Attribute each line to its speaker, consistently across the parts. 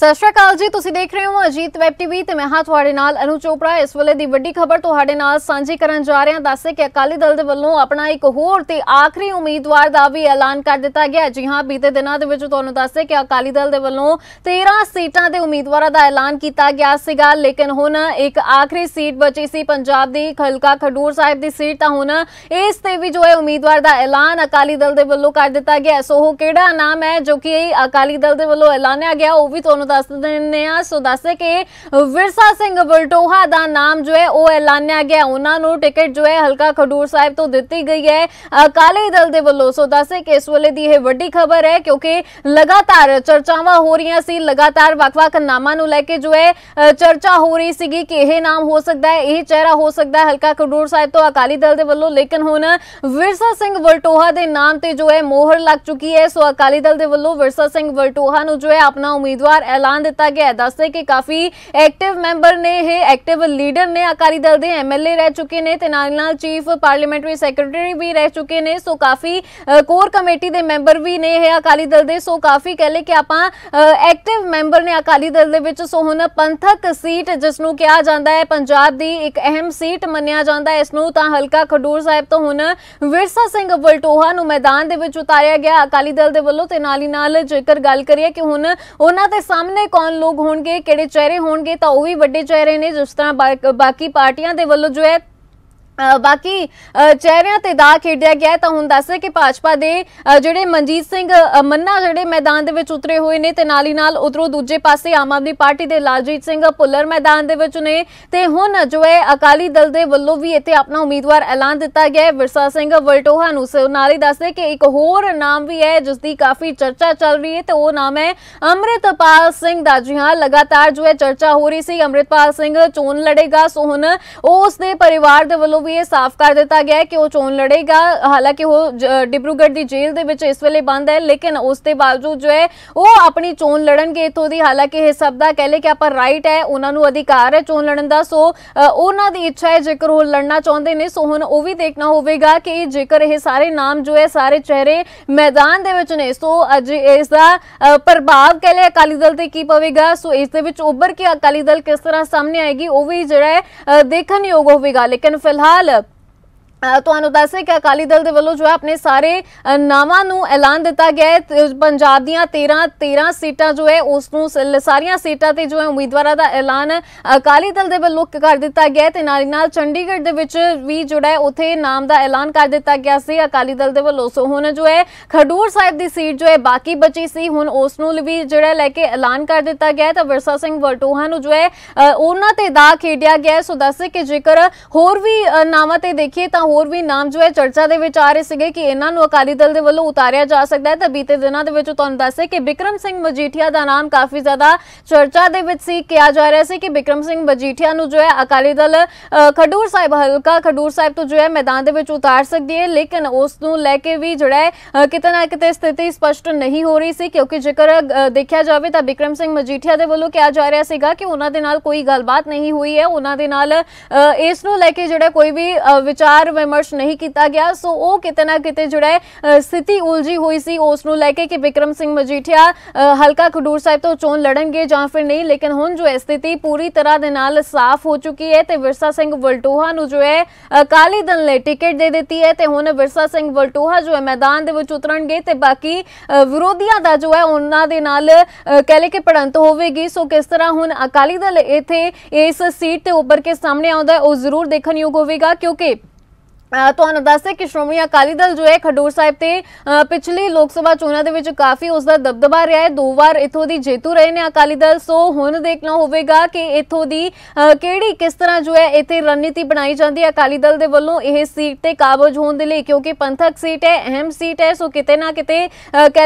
Speaker 1: ਸਤਿ ਸ਼੍ਰੀ ਅਕਾਲ ਜੀ ਤੁਸੀਂ ਦੇਖ ਰਹੇ ਹੋ ਅਜੀਤ ਵੈਬ ਟੀਵੀ ਤੇ ਮੈਂ ਹਾਂ ਤੁਹਾਡੇ ਨਾਲ ਅਨੂ ਚੋਪੜਾ ਇਸ ਵੇਲੇ ਦੀ ਵੱਡੀ ਖਬਰ ਤੁਹਾਡੇ ਨਾਲ ਸਾਂਝੀ ਕਰਨ ਜਾ ਰਹੇ ਹਾਂ ਦੱਸੇ ਕਿ ਅਕਾਲੀ ਦਲ ਦੇ ਵੱਲੋਂ ਆਪਣਾ ਇੱਕ ਹੋਰ ਤੇ ਆਖਰੀ ਉਮੀਦਵਾਰ ਦਾ ਵੀ ਐਲਾਨ ਕਰ ਦਿੱਤਾ ਗਿਆ ਜੀ ਹਾਂ ਬੀਤੇ ਦਿਨਾਂ ਦੇ ਵਿੱਚ ਤੁਹਾਨੂੰ ਦੱਸੇ ਕਿ ਅਕਾਲੀ ਦਲ ਦੇ ਵੱਲੋਂ 13 ਸੀਟਾਂ ਦੇ ਉਮੀਦਵਾਰਾਂ ਦਾ ਐਲਾਨ ਕੀਤਾ ਗਿਆ ਸੀਗਾ ਲੇਕਿਨ ਹੁਣ ਇੱਕ ਆਖਰੀ ਸੀਟ ਬਚੀ ਸੀ ਪੰਜਾਬ ਦੀ ਖਲਕਾ ਖਡੂਰ ਸਾਹਿਬ ਦੀ ਸੀਟ ਤਾਂ ਹੁਣ ਇਸ ਤੇ ਵੀ ਜੋ ਹੈ ਉਮੀਦਵਾਰ ਦਾ ਐਲਾਨ ਅਕਾਲੀ ਦਲ ਦੇ ਵੱਲੋਂ ਕਰ ਦਿੱਤਾ ਗਿਆ ਸੋ ਉਹ ਕਿਹੜਾ ਨਾਮ ਹੈ ਜੋ ਕਿ ਅਕਾਲੀ ਦਲ ਦੇ ਵੱਲੋਂ ਐਲਾਨਿਆ ਗਿਆ ਉਹ ਵੀ ਤੁਹਾਨੂੰ ਤੁਹਾਨੂੰ ਦੱਸ ਦਿੰਨੇ ਆ ਸੋ ਦੱਸੇ ਕਿ ਵਿਰਸਾ ਸਿੰਘ ਬਲਟੋਹਾ ਦਾ ਨਾਮ ਜੋ ਹੈ ਉਹ ਐਲਾਨਿਆ ਗਿਆ ਉਹਨਾਂ ਨੂੰ ਟਿਕਟ ਜੋ ਹੈ ਹਲਕਾ ਖਡੂਰ ਸਾਹਿਬ ਤੋਂ ਦਿੱਤੀ ਗਈ ਹੈ ਅਕਾਲੀ ਦਲ ਦੇ ਵੱਲੋਂ ਸੋ ਦੱਸੇ ਕਿ ਇਸ ਵੇਲੇ ਦੀ ਇਹ ਵੱਡੀ ਖਬਰ ਹੈ ਕਿਉਂਕਿ ਲਗਾਤਾਰ ਚਰਚਾਵਾਂ ਹੋ ਰਹੀਆਂ ਸੀ ਲਗਾਤਾਰ ਵੱਖ-ਵੱਖ ਨਾਮਾਂ ਨੂੰ ਲੈ ਕੇ ਜੋ ਹੈ ਚਰਚਾ ਹੋ ਰਹੀ ਸੀਗੀ ਕਿ ਇਹ ਨਾਮ ਹੋ ਸਕਦਾ ਹੈ ਇਹ ਚਿਹਰਾ ਹੋ ਸਕਦਾ ਹੈ ਹਲਕਾ ਖਡੂਰ ਸਾਹਿਬ ਤੋਂ ਅਕਾਲੀ ਦਲ ਦੇ ਵੱਲੋਂ ਲੇਕਿਨ ਹੁਣ ਵਿਰਸਾ ਸਿੰਘ ਵਲਟੋਹਾ ਦੇ ਨਾਮ ਤੇ ਜੋ ਹੈ ਮੋਹਰ ਲੱਗ ਚੁੱਕੀ ਹੈ ਸੋ ਅਕਾਲੀ ਦਲ ਦੇ ਵੱਲੋਂ ਵਿਰਸਾ ਸਿੰਘ ਵਲਟੋਹਾ ਨੂੰ ਜੋ ਹੈ ਆਪਣਾ ਉਮੀਦਵਾਰ ਐਲਾਨ ਦਿੱਤਾ ਗਿਆ ਹੈ ਦੱਸਦੇ ਕਿ ਕਾਫੀ ਐਕਟਿਵ ਮੈਂਬਰ ਨੇ ਇਹ ਐਕਟਿਵ ਲੀਡਰ ਨੇ ਅਕਾਲੀ ਦਲ ਦੇ ਐਮਐਲਏ ਰਹਿ ਚੁੱਕੇ ਨੇ ਤੇ ਨਾਲ ਨਾਲ ਚੀਫ ਪਾਰਲੀਮੈਂਟਰੀ ਸੈਕਟਰੀ ਵੀ ਰਹਿ ਚੁੱਕੇ ਨੇ ਸੋ ਕਾਫੀ ਕੋਰ ਕਮੇਟੀ ਦੇ ਮੈਂਬਰ ਵੀ ਨੇ ਇਹ ਅਕਾਲੀ ਦਲ ਦੇ ਸੋ ਕਾਫੀ ਕਹਿੰਦੇ ਕਿ ਆਪਾਂ ਐਕਟਿਵ ਮੈਂਬਰ ਨੇ ਅਕਾਲੀ ਦਲ ਦੇ ਵਿੱਚ ਸੋ ਹੁਣ ਪੰਥਕ ਸੀਟ ਜਿਸ ਨੂੰ ਕਿਹਾ ਜਾਂਦਾ ਹੈ ਪੰਜਾਬ ਦੀ ਇੱਕ ਅਹਿਮ ਸੀਟ ਮੰਨਿਆ ਜਾਂਦਾ ਹੈ ਇਸ ਨੂੰ ਤਾਂ ਹਲਕਾ ਖਡੂਰ ਸਾਹਿਬ ਤੋਂ ਹੁਣ ਵਿਰਸਾ ਸਿੰਘ ਵਲਟੋਹਾ ਨੂੰ ਮੈਦਾਨ ਦੇ ਵਿੱਚ ਉਤਾਰਿਆ ਗਿਆ ਅਕਾਲੀ ਦਲ ਦੇ ਵੱਲੋਂ ਤੇ ਨਾਲ ਹੀ ਨਾਲ ਜੇਕਰ ਗੱਲ ਕਰੀਏ ਕਿ ਹੁਣ ਉਹਨਾਂ ਦੇ ਸਾਹਮਣੇ ਕੌਣ ਲੋਕ ਹੋਣਗੇ ਕਿਹੜੇ ਚਿਹਰੇ ਹੋਣਗੇ ਤਾਂ ਉਹ ਵੀ ਵੱਡੇ ਚਿਹਰੇ ਨੇ ਜਿਸ ਤਰ੍ਹਾਂ ਬਾਕੀ ਪਾਰਟੀਆਂ ਦੇ ਵੱਲੋਂ ਜੋ ਹੈ ਬਾਕੀ ਚਿਹਰਿਆਂ ਤੇ ਦਾ ਖੇਡਿਆ ਗਿਆ ਤਾਂ ਹੁਣ ਦੱਸ ਕਿ ਭਾਜਪਾ ਦੇ ਜਿਹੜੇ ਮਨਜੀਤ ਸਿੰਘ ਮੰਨਾ ਜਿਹੜੇ ਮੈਦਾਨ ਦੇ ਵਿੱਚ ਉਤਰੇ ਹੋਏ ਨੇ ਤੇ ਨਾਲ ਹੀ ਨਾਲ ਉਧਰੋਂ ਦੂਜੇ ਪਾਸੇ ਆਮ ਆਦਮੀ ਪਾਰਟੀ ਦੇ ਲਾਲਜੀਤ ਸਿੰਘ ਪੁੱਲਰ ਮੈਦਾਨ ਦੇ ਵਿੱਚ ਨੇ ਤੇ ਹੁਣ ਜੋ ਹੈ ਅਕਾਲੀ ਦਲ ਦੇ ਵੱਲੋਂ ਵੀ ਇੱਥੇ ਆਪਣਾ ਉਮੀਦਵਾਰ ਐਲਾਨ ਦਿੱਤਾ ਗਿਆ ਹੈ ਵਿਰਸਾ ਸਿੰਘ ਵਲਟੋਹਾ ਨੂੰ ਨਾਲ ਹੀ ਦੱਸਦੇ ਕਿ ਇੱਕ ਹੋਰ ਨਾਮ ਵੀ ਹੈ ਜਿਸ ਦੀ ਕਾਫੀ ਚਰਚਾ ਚੱਲ ਰਹੀ ਹੈ ਤੇ ਉਹ ਨਾਮ ਹੈ ਅਮਰਿਤਪਾਲ ਸਿੰਘ ਦਾ ਜੀ ਹਾਂ ਲਗਾਤਾਰ ਜੋ ਹੈ ਚਰਚਾ ਹੋ ਰਹੀ ਸੀ ਅਮਰਿਤਪਾਲ ਸਿੰਘ ਚੋਣ ਲੜੇਗਾ ਸੋ ਹੁਣ ਉਸ ਦੇ ਪਰਿਵਾਰ ਦੇ ਵੱਲੋਂ ਵੀ ਇਹ ਸਾਫ਼ ਕਰ ਦਿੱਤਾ ਗਿਆ ਹੈ ਕਿ ਉਹ ਚੋਣ ਲੜੇਗਾ ਹਾਲਾਂਕਿ ਉਹ ਡਿਬਰੂਗੜ੍ਹ ਦੀ ਜੇਲ੍ਹ ਦੇ ਵਿੱਚ ਇਸ ਵੇਲੇ ਬੰਦ ਹੈ ਲੇਕਿਨ ਉਸ ਦੇ ਬਾਵਜੂਦ ਜੋ ਹੈ ਉਹ ਆਪਣੀ ਚੋਣ ਲੜਨਗੇ ਇਥੋਂ ਦੀ ਹਾਲਾਂਕਿ ਇਹ ਸਭ ਦਾ ਕਹਿ ਲੈ ਕਿ ਆਪਾਂ ਰਾਈਟ ਹੈ ਉਹਨਾਂ ਨੂੰ ਅਧਿਕਾਰ ਹੈ ਚੋਣ ਲੜਨ ਦਾ ਸੋ ਉਹਨਾਂ ਦੀ ਇੱਛਾ ਹੈ ਜੇਕਰ ਉਹ ਲੜਨਾ ਚਾਹੁੰਦੇ ਨੇ ਸੋ ਹੁਣ ਉਹ ਵੀ ਦੇਖਣਾ ਹੋਵੇਗਾ ਕਿ ਜੇਕਰ ਇਹ ਸਾਰੇ ਨਾਮ ਜੋ ਹੈ ਸਾਰੇ ਚਿਹਰੇ ਮੈਦਾਨ ਦੇ ਵਿੱਚ ਨੇ ਸੋ ਅੱਜ ਇਸ ਦਾ ਪ੍ਰਭਾਵ ਕਹਿ ਲੈ ਅਕਾਲੀ ਦਲ ਤੇ ਕੀ ਪਵੇਗਾ ਸੋ ਇਸ ਦੇ ਵਿੱਚ ਉੱਭਰ ਕੇ ਅਕਾਲੀ ਦਲ ਕਿਸ ਤਰ੍ਹਾਂ ਸਾਹਮਣੇ ਆਏਗੀ ਉਹ ਵੀ ਜਿਹੜਾ ਹੈ ਯੋਗ ਹੋਵੇਗਾ ਲੇਕਿਨ ਫਿਲਹਾਲ Sağlık ਤੁਹਾਨੂੰ ਦੱਸੇ ਕਿ ਅਕਾਲੀ ਦਲ ਦੇ ਵੱਲੋਂ ਜੋ ਹੈ ਆਪਣੇ ਸਾਰੇ ਨਾਵਾਂ ਨੂੰ ਐਲਾਨ ਦਿੱਤਾ ਗਿਆ ਹੈ ਪੰਜਾਬ ਦੀਆਂ 13 13 ਸੀਟਾਂ ਜੋ ਹੈ ਉਸ ਨੂੰ ਸਾਰੀਆਂ ਸੀਟਾਂ ਤੇ ਜੋ ਹੈ ਉਮੀਦਵਾਰਾਂ ਦਾ ਐਲਾਨ ਅਕਾਲੀ ਦਲ ਦੇ ਵੱਲੋਂ ਕਰ ਦਿੱਤਾ ਗਿਆ ਤੇ ਨਾਲ ਨਾਲ ਚੰਡੀਗੜ੍ਹ ਦੇ ਵਿੱਚ ਵੀ ਜੁੜਾ ਹੈ ਉਥੇ ਨਾਮ ਦਾ ਐਲਾਨ ਕਰ ਦਿੱਤਾ ਗਿਆ ਸੀ ਅਕਾਲੀ ਦਲ ਦੇ ਵੱਲੋਂ ਸੋ ਹੁਣ ਜੋ ਹੈ ਖਡੂਰ ਸਾਹਿਬ ਦੀ ਸੀਟ ਜੋ ਹੈ ਬਾਕੀ ਬਚੀ ਸੀ ਹੁਣ ਉਸ ਨੂੰ ਵੀ ਜਿਹੜਾ ਲੈ ਕੇ ਐਲਾਨ ਕਰ ਦਿੱਤਾ ਗਿਆ ਤਾਂ ਵਰਸਾ ਸਿੰਘ ਵਰਟੋਹਾ ਨੂੰ ਜੋ ਹੈ ਉਹਨਾਂ ਤੇ ਦਾ ਖੇਡਿਆ ਗਿਆ ਸੋ ਦੱਸੇ ਕਿ ਜੇਕਰ ਹੋਰ ਵੀ ਨਾਵਾਂ ਤੇ ਦੇਖੀਏ ਤਾਂ ਹੋਰ ਵੀ ਨਾਮ ਜੋ ਹੈ ਚਰਚਾ ਦੇ ਵਿੱਚ ਆ ਰਹੇ ਸੀਗੇ ਕਿ ਇਹਨਾਂ ਨੂੰ ਅਕਾਲੀ ਦਲ ਦੇ ਵੱਲੋਂ ਉਤਾਰਿਆ ਜਾ ਸਕਦਾ ਹੈ ਤਾਂ ਬੀਤੇ ਦਿਨਾਂ ਦੇ ਵਿੱਚ ਤੁਹਾਨੂੰ ਦੱਸੇ ਕਿ ਵਿਕਰਮ ਸਿੰਘ ਮਜੀਠੀਆ ਦਾ ਨਾਮ ਕਾਫੀ ਜ਼ਿਆਦਾ ਚਰਚਾ ਦੇ ਵਿੱਚ ਸੀ ਕਿਹਾ ਜਾ ਰਿਹਾ ਸੀ ਕਿ ਵਿਕਰਮ ਸਿੰਘ ਮਜੀਠੀਆ ਨੂੰ ਜੋ ਹੈ ਅਕਾਲੀ ਦਲ ਖਡੂਰ ਸਾਹਿਬ ਹਲਕਾ ਖਡੂਰ ਸਾਹਿਬ ਤੋਂ ਜੋ ਹੈ ਮੈਦਾਨ ਦੇ ਵਿੱਚ ਉਤਾਰ ਸਕਦੀ ਹੈ ਲੇਕਿਨ ਉਸ ਨੂੰ ਲੈ ਕੇ ਵੀ ਜਿਹੜਾ ਹੈ ਕਿਤੇ ਨਾ ਕਿਤੇ ਸਥਿਤੀ ਸਪਸ਼ਟ ਨਹੀਂ ਹੋ ਰਹੀ ਸੀ ਕਿਉਂਕਿ ਜੇਕਰ ਦੇਖਿਆ ਜਾਵੇ ਤਾਂ ਵਿਕਰਮ ਸਿੰਘ ਮਜੀਠੀਆ ਦੇ ਵੱਲੋਂ ਕਿਹਾ ਜਾ ਰਿਹਾ ਸੀਗਾ ਕਿ ਉਹਨਾਂ ਦੇ ਨਾਲ ਕੋਈ ਗੱਲਬਾਤ ਨਹੀਂ ਹੋਈ ਹੈ ਉਹਨਾਂ ਦੇ ਨਾਲ ਇਸ ਨੂੰ ਲੈ ਕੇ ਜਿਹੜਾ ਕੋਈ ਵੀ ਵਿਚਾਰ ਵਿਮਰਸ਼ ਨਹੀਂ ਕੀਤਾ ਗਿਆ ਸੋ ਉਹ ਕਿਤੇ ਨਾ ਕਿਤੇ ਜਿਹੜਾ ਹੈ ਸਥਿਤੀ ਉਲਝੀ ਹੋਈ ਸੀ ਉਸ ਨੂੰ ਲੈ ਕੇ ਕਿ ਵਿਕਰਮ ਸਿੰਘ ਮਜੀਠੀਆ ਹਲਕਾ ਖਡੂਰ ਸਾਹਿਬ ਤੋਂ ਚੋਣ ਲੜਨਗੇ ਜਾਂ ਫਿਰ ਨਹੀਂ ਲੇਕਿਨ ਹੁਣ ਜੋ ਸਥਿਤੀ ਪੂਰੀ ਤਰ੍ਹਾਂ ਦੇ ਨਾਲ ਸਾਫ਼ ਹੋ ਚੁੱਕੀ ਹੈ ਤੇ ਵਿਰਸਾ ਸਿੰਘ ਵਲਟੋਹਾ ਨੂੰ ਜੋ ਹੈ ਕਾਲੀ ਦਲ ਨੇ ਟਿਕਟ ਦੇ ਦਿੱਤੀ ਹੈ ਤੇ ਹੁਣ ਵਿਰਸਾ ਸਿੰਘ ਵਲਟੋਹਾ ਜੋ ਹੈ ਮੈਦਾਨ ਦੇ ਵਿੱਚ ਉਤਰਨਗੇ ਤੇ ਬਾਕੀ ਵਿਰੋਧੀਆਂ ਦਾ ਜੋ ਹੈ ਉਹਨਾਂ ਦੇ ਨਾਲ ਕਹਿ ਲੈ ਕੇ ਪੜੰਤ ਹੋਵੇਗੀ ਸੋ ਕਿਸ ਤਰ੍ਹਾਂ ਹੁਣ ਅਕਾਲੀ ਦਲ ਇੱਥੇ ਇਸ ਸੀਟ ਤੇ ਉੱਪਰ ਕੇ ਸਾਹਮਣੇ ਆਉਂਦਾ ਉਹ ਜ਼ਰੂਰ ਦੇਖਣਯੋਗ ਹੋਵੇਗਾ ਕਿਉਂਕਿ ਤੁਹਾਨੂੰ ਦੱਸਦੇ ਕਿ ਸ਼੍ਰੋਮਣੀ ਅਕਾਲੀ ਦਲ ਜੋ ਹੈ ਖਡੂਰ ਸਾਹਿਬ ਤੇ ਪਿਛਲੀ ਲੋਕ ਸਭਾ ਚੋਣਾਂ ਦੇ ਵਿੱਚ ਕਾਫੀ ਉਸ ਦਾ ਦਬਦਬਾ ਰਿਹਾ ਹੈ ਦੋ ਵਾਰ ਇਥੋਂ ਦੀ ਜੇਤੂ ਰਹੇ ਨੇ ਅਕਾਲੀ ਦਲ ਸੋ ਹੁਣ ਦੇਖਣਾ ਹੋਵੇਗਾ ਕਿ ਇਥੋਂ ਦੀ ਕਿਹੜੀ ਕਿਸ ਤਰ੍ਹਾਂ ਜੋ ਹੈ ਇੱਥੇ ਰਣਨੀਤੀ ਬਣਾਈ ਜਾਂਦੀ ਹੈ ਅਕਾਲੀ ਦਲ ਦੇ ਵੱਲੋਂ ਇਹ ਸੀਟ ਤੇ ਕਾਬੂ ਹੋਣ ਦੇ ਲਈ ਕਿਉਂਕਿ ਪੰਥਕ ਸੀਟ ਹੈ ਅਹਿਮ ਸੀਟ ਹੈ ਸੋ ਕਿਤੇ ਨਾ ਕਿਤੇ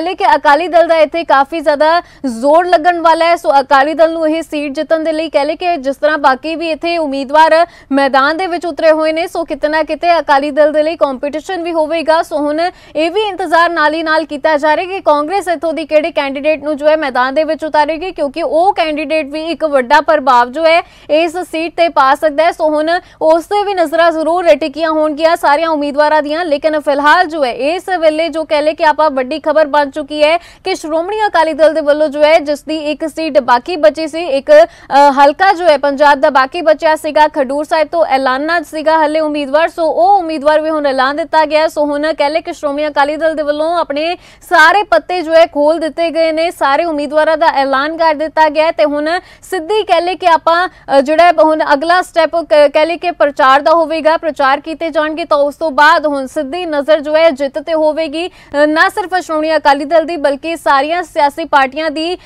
Speaker 1: ਲੈ ਕਿ ਅਕਾਲੀ ਦਲ ਦਾ ਇੱਥੇ ਕਾਫੀ ਜ਼ਿਆਦਾ ਜ਼ੋਰ ਲੱਗਣ ਵਾਲਾ ਹੈ ਸੋ ਅਕਾਲੀ ਦਲ ਨੂੰ ਇਹ ਸੀਟ ਜਿੱਤਣ ਦੇ ਲਈ ਲੈ ਕਿ ਜਿਸ ਤਰ੍ਹਾਂ ਬਾਕੀ ਵੀ ਇੱਥੇ ਉਮੀਦਵਾਰ ਮੈਦਾਨ ਦੇ ਵਿੱਚ ਉਤਰੇ ਹੋਏ ਨੇ ਸੋ ਕਿਤੇ ਨਾ ਕਿਤੇ ਅਕਾਲੀ ਦਲ ਦੇ ਲਈ ਕੰਪੀਟੀਸ਼ਨ ਵੀ ਹੋਵੇਗਾ ਸੋ ਹੁਣ ਇਹ ਵੀ ਇੰਤਜ਼ਾਰ ਨਾਲ ਹੀ ਨਾਲ ਕੀਤਾ ਜਾ ਰਿਹਾ ਕਿ ਕਾਂਗਰਸ ਇਥੋਂ ਦੀ ਕਿਹੜੇ ਕੈਂਡੀਡੇਟ ਨੂੰ ਜੋ ਹੈ ਮੈਦਾਨ ਦੇ ਵਿੱਚ ਉਤਾਰੇਗੀ ਕਿਉਂਕਿ ਉਹ ਕੈਂਡੀਡੇਟ ਵੀ ਇੱਕ ਵੱਡਾ ਪ੍ਰਭਾਵ ਜੋ ਹੈ ਇਸ ਸੀਟ ਤੇ ਪਾ ਸਕਦਾ ਹੈ ਸੋ ਹੁਣ ਉਸ ਤੇ ਵੀ ਨਜ਼ਰਾਂ ਜ਼ਰੂਰ ਰਟਕੀਆਂ ਹੋਣਗੀਆਂ ਸਾਰੀਆਂ ਉਮੀਦਵਾਰਾਂ ਦੀਆਂ ਲੇਕਿਨ ਫਿਲਹਾਲ ਜੋ ਹੈ ਇਸ ਵੇਲੇ ਜੋ ਕਹ ਲੈ ਕਿ ਆਪਾਂ ਵੱਡੀ ਖਬਰ ਬਣ ਚੁੱਕੀ ਹੈ ਕਿ ਸ਼੍ਰੋਮਣੀ ਅਕਾਲੀ ਦਲ ਦੇ ਵੱਲੋਂ ਜੋ ਹੈ ਜਿਸ ਦੀ ਇੱਕ ਸੀਟ ਬਾਕੀ ਬਚੀ ਸੀ ਇੱਕ ਹਲਕਾ ਜੋ ਹੈ ਪੰਜਾਬ ਦਾ ਬਾਕੀ ਬਚਿਆ ਸੀਗਾ ਖਡੂਰ ਸਾਹਿਬ ਤੋਂ ਐਲਾਨਾ ਸੀਗਾ ਹੱਲੇ ਉਮੀਦਵਾਰ ਸੋ ਉਹ ਉਮੀਦਵਾਰ ਵੀ ਹੁਣ ਐਲਾਨ ਦਿੱਤਾ ਗਿਆ ਸੋ ਹੁਣ ਕਹਿੰਦੇ ਕਿ ਸ਼੍ਰੋਮਣੀ ਅਕਾਲੀ ਦਲ ਦੇ ਵੱਲੋਂ ਆਪਣੇ ਸਾਰੇ ਪੱਤੇ ਜੋ ਹੈ ਖੋਲ ਦਿੱਤੇ ਗਏ ਨੇ ਸਾਰੇ ਉਮੀਦਵਾਰਾਂ ਦਾ ਐਲਾਨ ਕਰ ਦਿੱਤਾ ਗਿਆ ਤੇ ਹੁਣ ਸਿੱਧੀ ਕਹਿੰਦੇ ਕਿ ਆਪਾਂ ਜਿਹੜਾ ਹੁਣ ਅਗਲਾ ਸਟੈਪ ਕਹਿੰਦੇ ਕਿ ਪ੍ਰਚਾਰ ਦਾ ਹੋਵੇਗਾ ਪ੍ਰਚਾਰ ਕੀਤੇ ਜਾਣਗੇ ਤਾਂ ਉਸ ਤੋਂ ਬਾਅਦ ਹੁਣ ਸਿੱਧੀ ਨਜ਼ਰ ਜੋ ਹੈ ਜਿੱਤ ਤੇ ਹੋਵੇਗੀ ਨਾ ਸਿਰਫ ਸ਼੍ਰੋਮਣੀ ਅਕਾਲੀ ਦਲ ਦੀ ਬਲਕਿ ਸਾਰੀਆਂ ਸਿਆਸੀ ਪਾਰਟੀਆਂ ਦੀ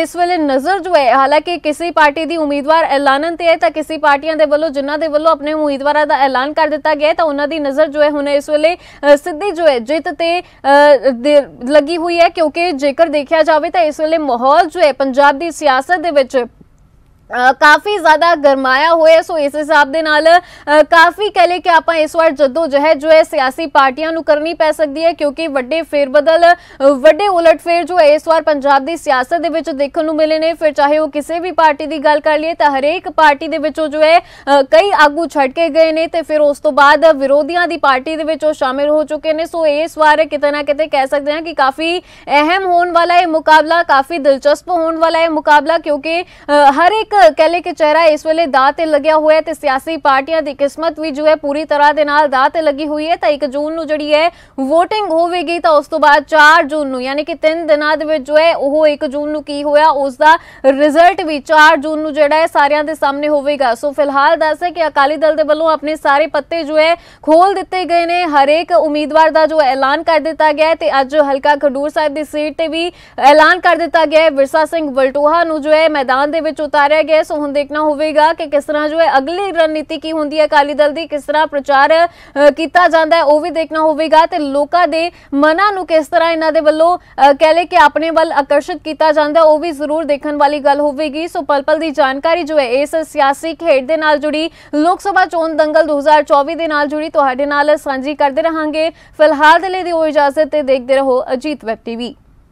Speaker 1: ਇਸ ਵੇਲੇ ਨਜ਼ਰ ਜੋ ਹੈ ਹਾਲਾਂਕਿ ਕਿਸੇ ਪਾਰਟੀ ਦੀ ਉਮੀਦਵਾਰ ਐਲਾਨਨ ਤੇ ਹੈ ਤਾਂ ਕਿਸੇ ਪਾਰਟੀਆਂ ਦੇ ਵੱਲੋਂ ਜਿਨ੍ਹਾਂ ਦੇ ਵੱਲੋਂ ਆਪਣੇ ਉਮੀਦਵਾਰਾਂ ਦਾ ਐਲਾਨ ਕਰ ਦਿੱਤਾ ਗਿਆ ਤਾਂ ਉਹਨਾਂ ਦੀ ਨਜ਼ਰ ਜੋ ਹੈ ਹੁਣ ਇਸ ਵੇਲੇ ਸਿੱਧੀ ਜੋ ਹੈ ਜਿੱਤ ਤੇ ਲੱਗੀ ਹੋਈ ਹੈ ਕਿਉਂਕਿ ਜੇਕਰ ਦੇਖਿਆ ਜਾਵੇ ਤਾਂ ਇਸ ਵੇਲੇ ਮਾਹੌਲ ਜੋ ਹੈ ਪੰਜਾਬ ਦੀ ਸਿਆਸਤ ਦੇ ਵਿੱਚ ਕਾਫੀ ਜ਼ਿਆਦਾ ਗਰਮਾਇਆ ਹੋਇਆ ਸੋ ਇਸ ਹਿਸਾਬ ਦੇ ਨਾਲ ਕਾਫੀ ਕਹਲੇ ਕਿ ਆਪਾਂ ਇਸ ਵਾਰ ਜਦੋਂ ਜਹਿਦ ਜੋ ਹੈ ਸਿਆਸੀ ਪਾਰਟੀਆਂ ਨੂੰ ਕਰਨੀ ਪੈ ਸਕਦੀ ਹੈ ਕਿਉਂਕਿ ਵੱਡੇ ਫੇਰ ਬਦਲ ਵੱਡੇ ਉਲਟ ਫੇਰ ਜੋ ਇਸ ਵਾਰ ਪੰਜਾਬ ਦੀ ਸਿਆਸਤ ਦੇ ਵਿੱਚ ਦੇਖਣ ਨੂੰ ਮਿਲੇ ਨੇ ਫਿਰ ਚਾਹੇ ਉਹ ਕਿਸੇ ਵੀ ਪਾਰਟੀ ਦੀ ਗੱਲ ਕਰ ਲਈਏ ਤਾਂ ਹਰੇਕ ਪਾਰਟੀ ਦੇ ਵਿੱਚੋਂ ਜੋ ਹੈ ਕਈ ਆਗੂ ਛੱਡ ਕੇ ਗਏ ਨੇ ਤੇ ਫਿਰ ਉਸ ਤੋਂ ਬਾਅਦ ਵਿਰੋਧੀਆਂ ਦੀ ਪਾਰਟੀ ਦੇ ਵਿੱਚ ਉਹ ਸ਼ਾਮਿਲ ਹੋ ਚੁੱਕੇ ਨੇ ਸੋ ਇਸ ਵਾਰ ਕਿਤੇ ਨਾ ਕਿਤੇ ਕਹਿ ਸਕਦੇ ਹਾਂ ਕਿ ਕਾਫੀ ਅਹਿਮ ਹੋਣ ਵਾਲਾ ਇਹ ਮੁਕਾਬਲਾ ਕਾਫੀ ਦਿਲਚਸਪ ਹੋਣ ਵਾਲਾ ਹੈ ਮੁਕਾਬਲਾ ਕਿਉਂਕਿ ਹਰ ਇੱਕ ਕਹਿ ਲੈ ਕਿ ਚਿਹਰਾ ਇਸ ਵੇਲੇ ਦਾਅ ਤੇ ਲੱਗਿਆ ਹੋਇਆ ਤੇ ਸਿਆਸੀ ਪਾਰਟੀਆਂ ਦੀ ਕਿਸਮਤ ਵੀ ਜੋ ਹੈ ਪੂਰੀ ਤਰ੍ਹਾਂ ਦੇ ਨਾਲ ਦਾਅ ਤੇ ਲੱਗੀ ਹੋਈ ਹੈ ਤਾਂ 1 ਜੂਨ ਨੂੰ ਜਿਹੜੀ ਹੈ VOTING ਹੋਵੇਗੀ ਤਾਂ ਉਸ ਤੋਂ ਬਾਅਦ 4 ਜੂਨ ਨੂੰ ਯਾਨੀ ਕਿ 3 ਦਿਨਾਂ ਦੇ ਵਿੱਚ ਜੋ ਹੈ ਉਹ 1 ਜੂਨ ਨੂੰ ਕੀ ਹੋਇਆ ਉਸ ਦਾ ਰਿਜ਼ਲਟ ਵੀ 4 ਜੂਨ ਨੂੰ ਜਿਹੜਾ ਹੈ ਸਾਰਿਆਂ ਦੇ ਸਾਹਮਣੇ ਹੋਵੇਗਾ ਸੋ ਫਿਲਹਾਲ ਦੱਸ ਹੈ ਕਿ ਅਕਾਲੀ ਦਲ ਦੇ ਵੱਲੋਂ ਆਪਣੇ ਸਾਰੇ ਪੱਤੇ ਜੋ ਹੈ ਖੋਲ ਦਿੱਤੇ ਗਏ ਨੇ ਹਰੇਕ ਉਮੀਦਵਾਰ ਦਾ ਜੋ ਐਲਾਨ ਕਰ ਦਿੱਤਾ ਗਿਆ ਤੇ ਅੱਜ ਹਲਕਾ ਖਡੂਰ ਸਾਹਿਬ ਦੀ ਸੀਟ ਤੇ ਵੀ ਐਲਾਨ ਕਰ ਦਿੱਤਾ ਗਿਆ ਹੈ ਵਿਰਸਾ ਸਿੰਘ ਵਲਟੋਹਾ ਨੂੰ ਜੋ ਹੈ ਮੈਦਾਨ ਦੇ ਵਿੱਚ ਉਤਾਰਿਆ गया ਸੋ ਹੁਣ ਦੇਖਣਾ ਹੋਵੇਗਾ ਕਿ ਕਿਸ ਤਰ੍ਹਾਂ ਜੋ ਹੈ ਅਗਲੀ ਰਣਨੀਤੀ ਕੀ ਹੁੰਦੀ ਹੈ ਅਕਾਲੀ ਦਲ ਦੀ ਕਿਸ ਤਰ੍ਹਾਂ ਪ੍ਰਚਾਰ ਕੀਤਾ ਜਾਂਦਾ ਹੈ ਉਹ ਵੀ ਦੇਖਣਾ ਹੋਵੇਗਾ ਤੇ ਲੋਕਾਂ ਦੇ ਮਨਾਂ ਨੂੰ ਕਿਸ ਤਰ੍ਹਾਂ ਇਹਨਾਂ ਦੇ ਵੱਲੋਂ ਕਹਿ ਲੈ ਕਿ ਆਪਣੇ ਵੱਲ ਆਕਰਸ਼ਿਤ ਕੀਤਾ ਜਾਂਦਾ ਉਹ ਵੀ ਜ਼ਰੂਰ ਦੇਖਣ ਵਾਲੀ ਗੱਲ ਹੋਵੇਗੀ ਸੋ ਪਲ ਪਲ ਦੀ ਜਾਣਕਾਰੀ ਜੋ ਹੈ ਇਸ ਸਿਆਸੀ ਖੇਡ ਦੇ ਨਾਲ ਜੁੜੀ ਲੋਕ ਸਭਾ ਚੋਣ ਦੰਗਲ 2024 ਦੇ ਨਾਲ ਜੁੜੀ ਤੁਹਾਡੇ ਨਾਲ ਸਾਂਝੀ ਕਰਦੇ ਰਹਾਂਗੇ ਫਿਲਹਾਲ ਦੇ ਲਈ ਦਿਓ ਇਜਾਜ਼ਤ ਤੇ ਦੇਖਦੇ ਰਹੋ ਅਜੀਤ ਵੈਬ ਟੀਵੀ